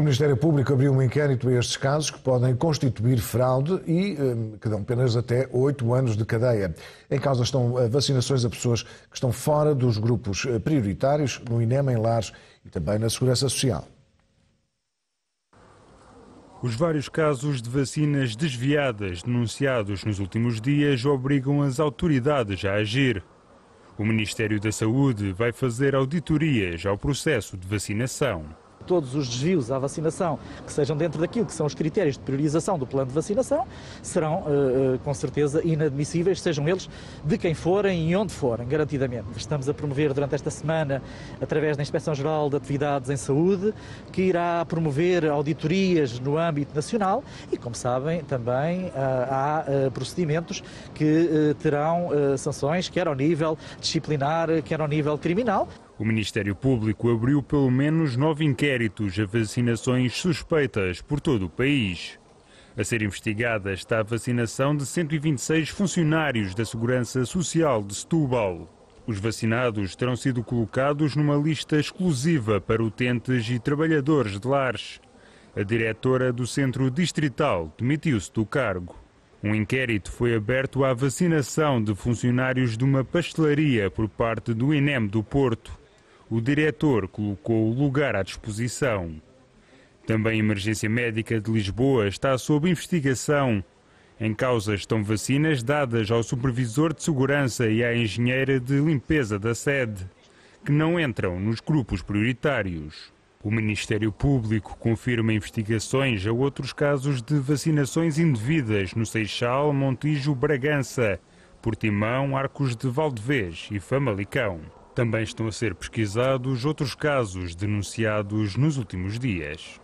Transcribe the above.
O Ministério Público abriu um inquérito a estes casos que podem constituir fraude e hum, que dão penas até oito anos de cadeia. Em causa estão eh, vacinações a pessoas que estão fora dos grupos eh, prioritários, no INEM, em lares e também na Segurança Social. Os vários casos de vacinas desviadas denunciados nos últimos dias obrigam as autoridades a agir. O Ministério da Saúde vai fazer auditorias ao processo de vacinação todos os desvios à vacinação que sejam dentro daquilo que são os critérios de priorização do plano de vacinação serão, eh, eh, com certeza, inadmissíveis, sejam eles de quem forem e onde forem, garantidamente. Estamos a promover durante esta semana, através da Inspeção Geral de Atividades em Saúde, que irá promover auditorias no âmbito nacional e, como sabem, também eh, há procedimentos que terão sanções, quer ao nível disciplinar, quer ao nível criminal. O Ministério Público abriu pelo menos nove inquéritos a vacinações suspeitas por todo o país. A ser investigada está a vacinação de 126 funcionários da Segurança Social de Setúbal. Os vacinados terão sido colocados numa lista exclusiva para utentes e trabalhadores de lares. A diretora do Centro Distrital demitiu-se do cargo. Um inquérito foi aberto à vacinação de funcionários de uma pastelaria por parte do INEM do Porto o diretor colocou o lugar à disposição. Também a Emergência Médica de Lisboa está sob investigação. Em causa estão vacinas dadas ao supervisor de segurança e à engenheira de limpeza da sede, que não entram nos grupos prioritários. O Ministério Público confirma investigações a outros casos de vacinações indevidas no Seixal, Montijo, Bragança, Portimão, Arcos de Valdevez e Famalicão. Também estão a ser pesquisados outros casos denunciados nos últimos dias.